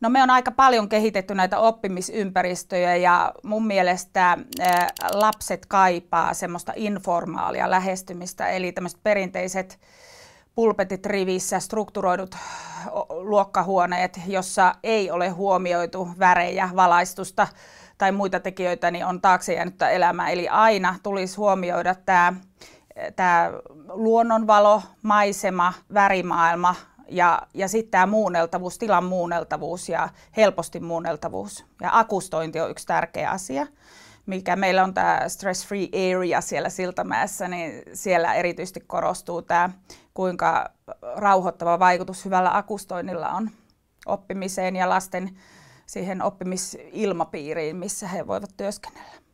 No me on aika paljon kehitetty näitä oppimisympäristöjä ja mun mielestä lapset kaipaa semmoista informaalia lähestymistä, eli tämmöiset perinteiset pulpetit rivissä, strukturoidut luokkahuoneet, jossa ei ole huomioitu värejä, valaistusta tai muita tekijöitä, niin on taakse jäänyt elämää. Eli aina tulisi huomioida tämä tämä luonnonvalo, maisema, värimaailma, ja, ja sitten tämä muunneltavuus, tilan muunneltavuus ja helposti muunneltavuus. Ja akustointi on yksi tärkeä asia, mikä meillä on tämä stress-free area siellä Siltamäessä, niin siellä erityisesti korostuu tämä, kuinka rauhoittava vaikutus hyvällä akustoinnilla on oppimiseen ja lasten siihen oppimisilmapiiriin, missä he voivat työskennellä.